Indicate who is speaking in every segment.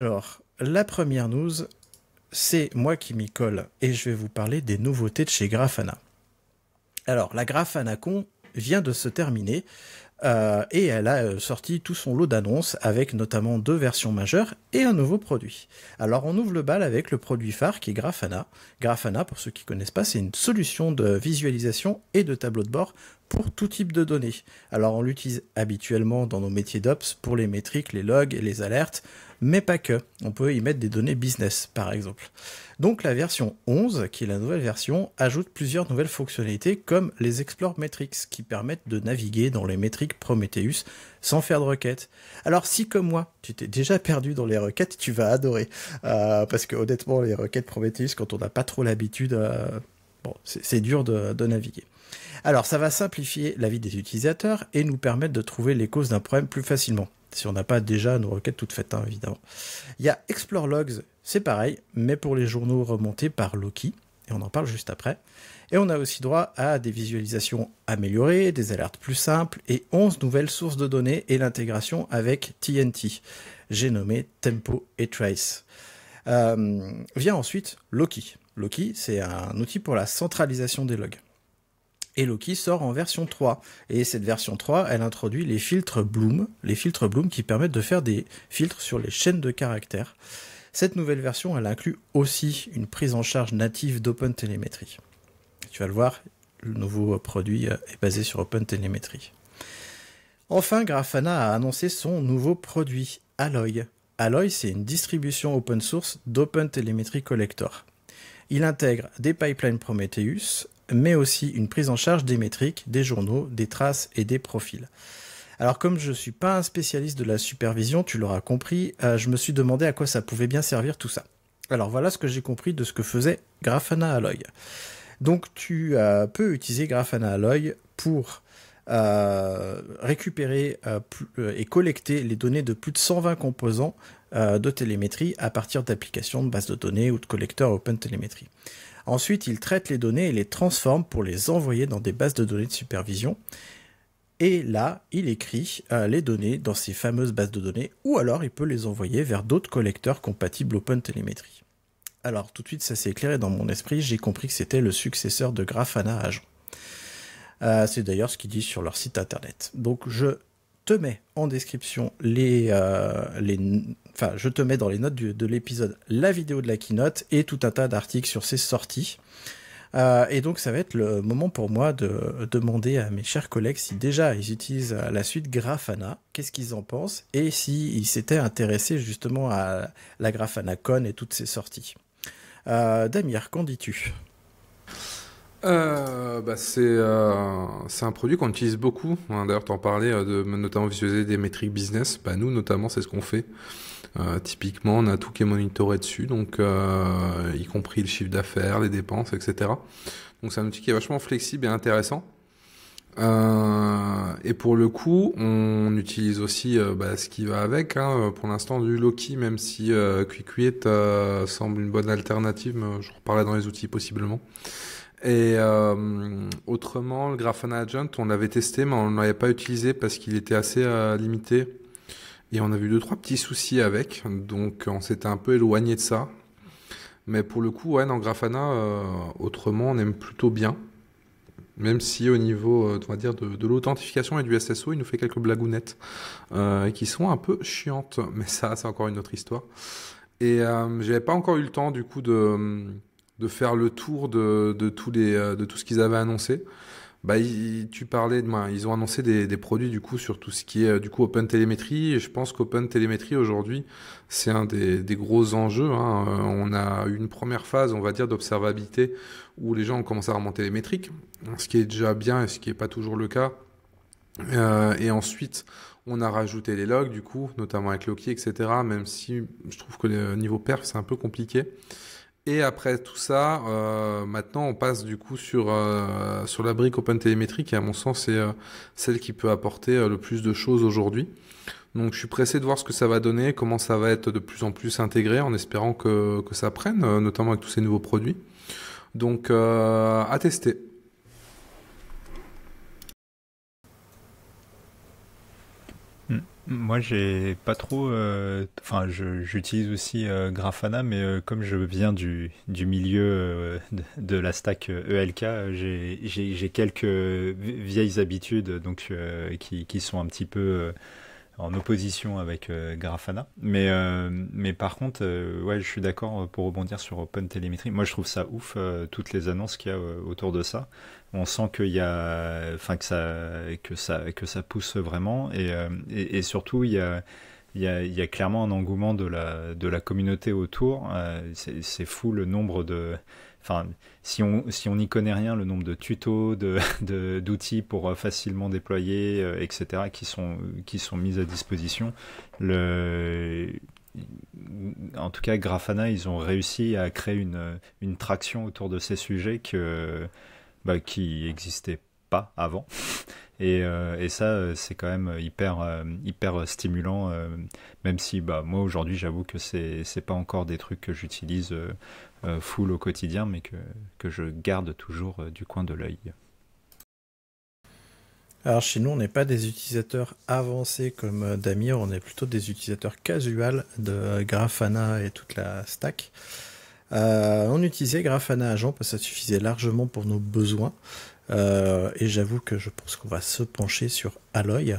Speaker 1: Alors, la première news, c'est moi qui m'y colle et je vais vous parler des nouveautés de chez Grafana. Alors, la Con vient de se terminer euh, et elle a euh, sorti tout son lot d'annonces avec notamment deux versions majeures et un nouveau produit. Alors, on ouvre le bal avec le produit phare qui est Grafana. Grafana, pour ceux qui ne connaissent pas, c'est une solution de visualisation et de tableau de bord pour tout type de données. Alors on l'utilise habituellement dans nos métiers d'ops pour les métriques, les logs et les alertes, mais pas que. On peut y mettre des données business par exemple. Donc la version 11, qui est la nouvelle version, ajoute plusieurs nouvelles fonctionnalités comme les Explore Metrics qui permettent de naviguer dans les métriques Prometheus sans faire de requêtes. Alors si comme moi, tu t'es déjà perdu dans les requêtes, tu vas adorer. Euh, parce que honnêtement, les requêtes Prometheus, quand on n'a pas trop l'habitude... Euh, c'est dur de, naviguer. Alors ça va simplifier la vie des utilisateurs et nous permettre de trouver les causes d'un problème plus facilement, si on n'a pas déjà nos requêtes toutes faites, hein, évidemment. Il y a Explore Logs, c'est pareil, mais pour les journaux remontés par Loki, et on en parle juste après. Et on a aussi droit à des visualisations améliorées, des alertes plus simples et 11 nouvelles sources de données et l'intégration avec TNT. J'ai nommé Tempo et Trace. Euh, vient ensuite Loki. Loki, c'est un outil pour la centralisation des logs. Et Loki sort en version 3. Et cette version 3, elle introduit les filtres Bloom, les filtres Bloom qui permettent de faire des filtres sur les chaînes de caractères. Cette nouvelle version, elle inclut aussi une prise en charge native d'OpenTelemetry. Tu vas le voir, le nouveau produit euh, est basé sur OpenTelemetry. Enfin, Grafana a annoncé son nouveau produit, Alloy. Alloy, c'est une distribution open source d'OpenTelemetry Collector. Il intègre des pipelines Prometheus, mais aussi une prise en charge des métriques, des journaux, des traces et des profils. Alors comme je ne suis pas un spécialiste de la supervision, tu l'auras compris, euh, je me suis demandé à quoi ça pouvait bien servir tout ça. Alors voilà ce que j'ai compris de ce que faisait Grafana Alloy. Donc tu as euh, peux utiliser Grafana Alloy pour euh, récupérer euh, euh, et collecter les données de plus de 120 composants de télémétrie à partir d'applications de bases de données ou de collecteurs Open Télémétrie. Ensuite, il traite les données et les transforme pour les envoyer dans des bases de données de supervision. Et là, il écrit les données dans ces fameuses bases de données, ou alors il peut les envoyer vers d'autres collecteurs compatibles Open Télémétrie. Alors tout de suite, ça s'est éclairé dans mon esprit, j'ai compris que c'était le successeur de Grafana Agent. Euh, c'est d'ailleurs ce qu'ils disent sur leur site internet. Donc je te mets en description les, euh, enfin je te mets dans les notes de l'épisode la vidéo de la keynote et tout un tas d'articles sur ces sorties. Euh, et donc ça va être le moment pour moi de demander à mes chers collègues si déjà ils utilisent la suite Grafana, qu'est-ce qu'ils en pensent, et s'ils ils s'étaient intéressés justement à la Grafana Con et toutes ses sorties. Damir, qu'en dis-tu
Speaker 2: euh, bah c'est, euh, un produit qu'on utilise beaucoup. Hein, d'ailleurs, tu en parlais euh, de notamment visualiser des métriques business. Bah, nous, notamment, c'est ce qu'on fait. Euh, typiquement, on a tout qui est monitoré dessus, donc euh, y compris le chiffre d'affaires, les dépenses, etc. Donc, c'est un outil qui est vachement flexible et intéressant. et pour le coup, on utilise aussi bah, ce qui va avec. Hein. pour l'instant, du Loki, même si euh, QuickWit semble une bonne alternative, je reparlerai dans les outils possiblement. Et euh, autrement, le Grafana Agent, on l'avait testé, mais on ne l'avait pas utilisé parce qu'il était assez euh, limité. Et on a eu deux, trois petits soucis avec. Donc, on s'était un peu éloigné de ça. Mais pour le coup, ouais, dans Grafana, euh, autrement, on aime plutôt bien. Même si au niveau, on va dire, de, l'authentification et du SSO, il nous fait quelques blagounettes qui sont un peu chiantes. Mais ça, c'est encore une autre histoire. Et j'avais pas encore eu le temps, du coup, de hum, de faire le tour de, de, tous les, euh, de tout ce qu'ils avaient annoncé. Bah, tu parlais de ben, ils ont annoncé des, des, produits du coup sur tout ce qui est euh, du coup Open Télémétrie. Et je pense qu'Open Télémétrie aujourd'hui, c'est un des, des, gros enjeux. Hein. Euh, on a eu une première phase, on va dire, d'observabilité où les gens ont commencé à remonter les métriques, ce qui est déjà bien et ce qui n'est pas toujours le cas. Euh, et ensuite, on a rajouté les logs, du coup, notamment avec Loki, etc. Même si je trouve que le niveau perf, c'est un peu compliqué. Et après tout ça, euh, maintenant, on passe du coup sur, euh, sur la brique Open qui à mon sens est euh, celle qui peut apporter le plus de choses aujourd'hui. Donc je suis pressé de voir ce que ça va donner, comment ça va être de plus en plus intégré, en espérant que, que ça prenne, notamment avec tous ces nouveaux produits. Donc à tester.
Speaker 3: Moi, j'ai pas trop. Euh, enfin, j'utilise aussi euh, Grafana, mais euh, comme je viens du, du milieu de, la stack ELK, e j'ai quelques vieilles habitudes donc qui, qui sont un petit peu en opposition avec euh, Grafana. Mais, euh, mais par contre, euh, ouais, je suis d'accord pour rebondir sur Open Telemetry. Moi, je trouve ça ouf, toutes les annonces qu'il y a autour de ça. On sent qu'il y a, enfin, que ça, que ça, que ça pousse vraiment. Et, et, et surtout, il y a, il y, a, il y a clairement un engouement de la, de la communauté autour. c'est fou le nombre de, enfin, si on si on n'y connaît rien, le nombre de tutos, de d'outils pour euh, facilement déployer, euh, etc., qui sont qui sont mis à disposition, le en tout cas, Grafana, ils ont réussi à créer une, une traction autour de ces sujets que, bah, qui n'existaient pas avant. Et, euh, et ça, c'est quand même hyper, hyper stimulant, même si bah, moi aujourd'hui, j'avoue que c'est pas encore des trucs que j'utilise euh, full au quotidien, mais que, je garde
Speaker 1: toujours euh, du coin de l'œil. Alors chez nous, on n'est pas des utilisateurs avancés comme euh, Damir, on est plutôt des utilisateurs casuals de Grafana et toute la stack. on utilisait Grafana Agent parce que ça suffisait largement pour nos besoins. et j'avoue que je pense qu'on va se pencher sur Alloy.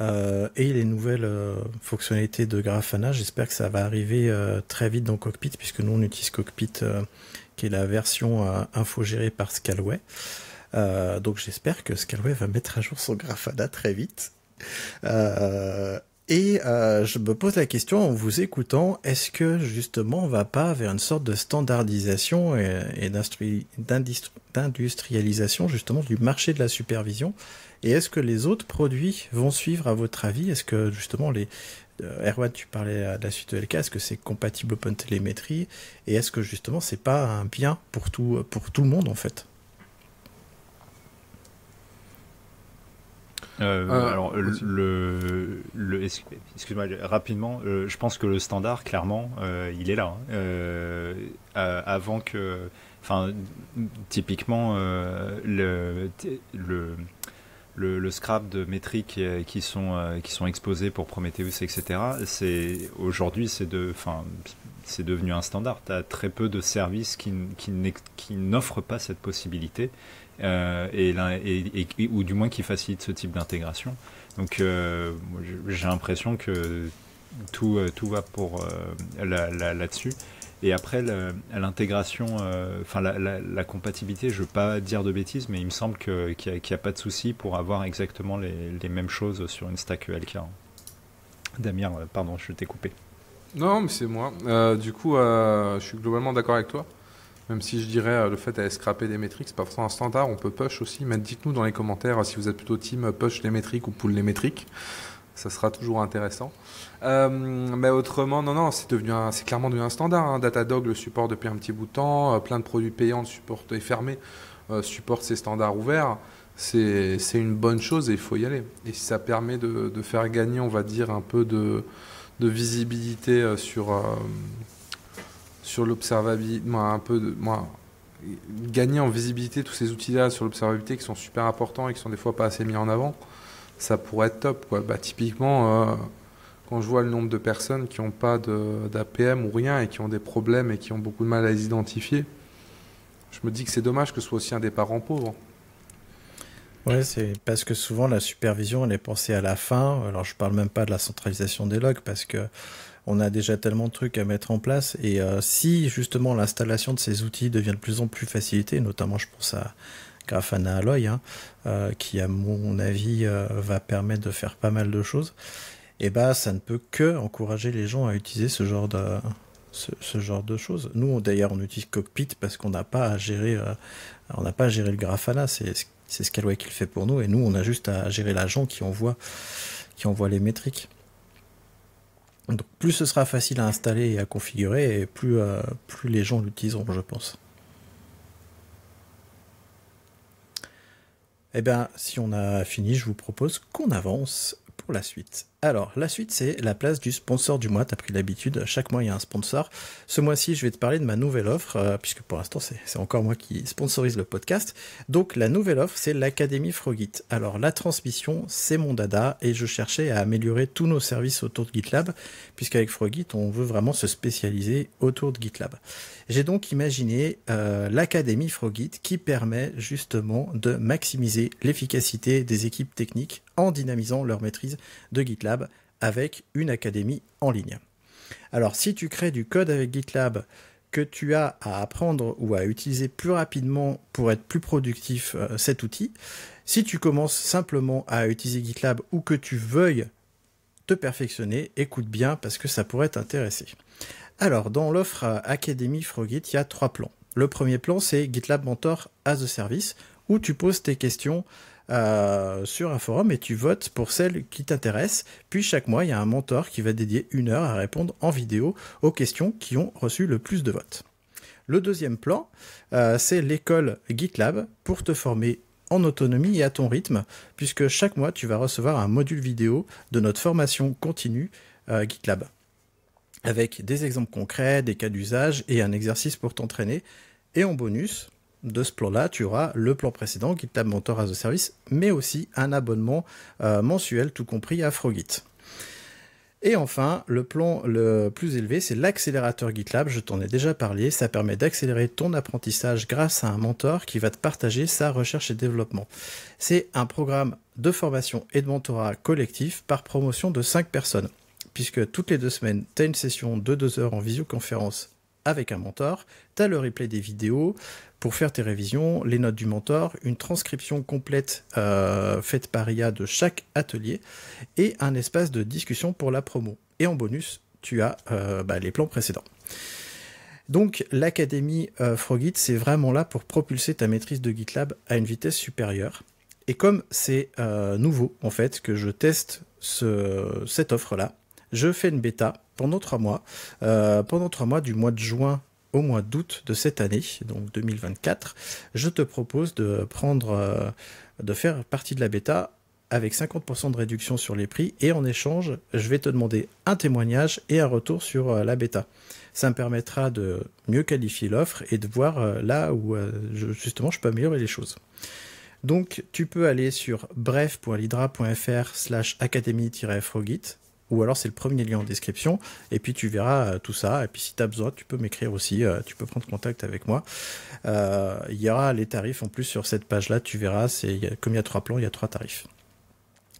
Speaker 1: Euh, et les nouvelles euh, fonctionnalités de Grafana, j'espère que ça va arriver euh, très vite dans Cockpit, puisque nous on utilise Cockpit, qui est la version infogérée par Scalway. donc j'espère que Scalway va mettre à jour son Grafana très vite. Et je me pose la question en vous écoutant, est-ce que justement on ne va pas vers une sorte de standardisation et, d'industrialisation justement du marché de la supervision et est-ce que les autres produits vont suivre à votre avis Est-ce que justement les euh, tu parlais de la suite de LK, est-ce que c'est compatible open télémétrie Et est-ce que justement c'est pas un bien pour tout pour tout le monde en fait
Speaker 3: euh, euh, alors, le, excuse-moi, rapidement, euh, je pense que le standard, clairement, il est là. Hein. avant que, enfin, typiquement, le, le le, scrap de métriques euh, qui sont, euh, qui sont exposées pour Prometheus, etc., aujourd'hui, c'est de, c'est devenu un standard. Tu as très peu de services qui, qui n'offrent pas cette possibilité, euh, et, ou du moins qui facilitent ce type d'intégration. Donc j'ai l'impression que tout, tout va pour là dessus et après, l'intégration, euh, enfin, la, compatibilité, je ne veux pas dire de bêtises, mais il me semble qu'il n'y a, pas de souci pour avoir exactement les, mêmes choses sur une stack ELK. Hein. Damien, euh, pardon, je t'ai coupé.
Speaker 2: Non, mais c'est moi. Euh, du coup, je suis globalement d'accord avec toi. Même si je dirais le fait à scraper des métriques, c'est pas forcément un standard. On peut push aussi. Mais dites-nous dans les commentaires si vous êtes plutôt team push les métriques ou pull les métriques ça sera toujours intéressant. Euh, mais autrement, non, non, c'est devenu, c'est clairement devenu un standard. Hein. Datadog le supporte depuis un petit bout de temps, euh, plein de produits payants supportent et fermés euh, supportent ces standards ouverts. C'est, une bonne chose et il faut y aller. Et si ça permet de, de, faire gagner, on va dire, un peu de, de visibilité sur, sur l'observabilité, un peu de, moi, gagner en visibilité tous ces outils-là sur l'observabilité qui sont super importants et qui sont des fois pas assez mis en avant, ça pourrait être top. Quoi. Bah, typiquement, euh, quand je vois le nombre de personnes qui n'ont pas d'APM ou rien et qui ont des problèmes et qui ont beaucoup de mal à les identifier, je me dis que c'est dommage que ce soit aussi un des parents pauvres.
Speaker 1: Ouais, c'est parce que souvent la supervision elle est pensée à la fin. Alors je parle même pas de la centralisation des logs parce que on a déjà tellement de trucs à mettre en place. Et euh, si justement l'installation de ces outils devient de plus en plus facilitée, notamment je pense à, Grafana Alloy, hein, euh, qui à mon avis euh, va permettre de faire pas mal de choses, et eh bah ben, ça ne peut que encourager les gens à utiliser ce genre de ce, genre de choses. Nous d'ailleurs on utilise Cockpit parce qu'on n'a pas à gérer euh, pas le Grafana, c'est c'est Scalway qui le fait pour nous et nous on a juste à gérer l'agent qui envoie qui envoie les métriques. Donc plus ce sera facile à installer et à configurer, plus, plus les gens l'utiliseront, je pense. Eh bien, si on a fini, je vous propose qu'on avance pour la suite. Alors, la suite, c'est la place du sponsor du mois. Tu as pris l'habitude, chaque mois, il y a un sponsor. Ce mois-ci, je vais te parler de ma nouvelle offre, euh, puisque pour l'instant, c'est encore moi qui sponsorise le podcast. Donc, la nouvelle offre, c'est l'Académie Frogit. Alors, la transmission, c'est mon dada, et je cherchais à améliorer tous nos services autour de GitLab, puisqu'avec Frogit, on veut vraiment se spécialiser autour de GitLab. J'ai donc imaginé euh, l'Académie Frogit qui permet justement de maximiser l'efficacité des équipes techniques en dynamisant leur maîtrise de GitLab avec une académie en ligne. Alors si tu crées du code avec GitLab que tu as à apprendre ou à utiliser plus rapidement pour être plus productif euh, cet outil, si tu commences simplement à utiliser GitLab ou que tu veuilles te perfectionner, écoute bien parce que ça pourrait t'intéresser. Alors dans l'offre Académie Frogit, il y a trois plans. Le premier plan, c'est GitLab Mentor as a Service, où tu poses tes questions euh, sur un forum et tu votes pour celle qui t'intéresse. Puis chaque mois, il y a un mentor qui va dédier une heure à répondre en vidéo aux questions qui ont reçu le plus de votes. Le deuxième plan, euh, c'est l'école GitLab pour te former en autonomie et à ton rythme, puisque chaque mois, tu vas recevoir un module vidéo de notre formation continue euh, GitLab, avec des exemples concrets, des cas d'usage et un exercice pour t'entraîner. Et en bonus, de ce plan-là, tu auras le plan précédent GitLab Mentor as a Service, mais aussi un abonnement euh, mensuel, tout compris à Et enfin, le plan le plus élevé, c'est l'accélérateur GitLab. Je t'en ai déjà parlé. Ça permet d'accélérer ton apprentissage grâce à un mentor qui va te partager sa recherche et développement. C'est un programme de formation et de mentorat collectif par promotion de 5 personnes. Puisque toutes les deux semaines, tu as une session de 2 heures en visioconférence avec un mentor, tu as le replay des vidéos pour faire tes révisions, les notes du mentor, une transcription complète euh, faite par IA de chaque atelier et un espace de discussion pour la promo. Et en bonus, tu as euh, bah, les plans précédents. Donc l'académie euh, Frogit, c'est vraiment là pour propulser ta maîtrise de GitLab à une vitesse supérieure. Et comme c'est nouveau en fait que je teste cette offre là, je fais une bêta pendant trois mois, euh, pendant trois mois du mois de juin au mois d'août de cette année, donc 2024, je te propose de prendre, euh, de faire partie de la bêta avec 50% de réduction sur les prix et en échange, je vais te demander un témoignage et un retour sur euh, la bêta. Ça me permettra de mieux qualifier l'offre et de voir là où justement je peux améliorer les choses. Donc tu peux aller sur bref.lidra.fr slash académie-frogit ou alors c'est le premier lien en description. Et puis tu verras euh, tout ça. Et puis si tu as besoin, tu peux m'écrire aussi, euh, tu peux prendre contact avec moi. Euh, il y aura les tarifs en plus sur cette page-là, tu verras, comme il y a trois plans, il y a trois tarifs.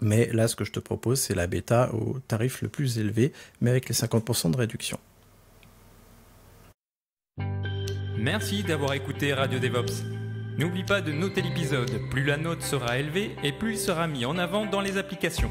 Speaker 1: Mais là, ce que je te propose, c'est la bêta au tarif le plus élevé, mais avec les 50% de réduction.
Speaker 3: Merci d'avoir écouté Radio DevOps. N'oublie pas de noter l'épisode, plus la note sera élevée et plus il sera mis en avant dans les applications.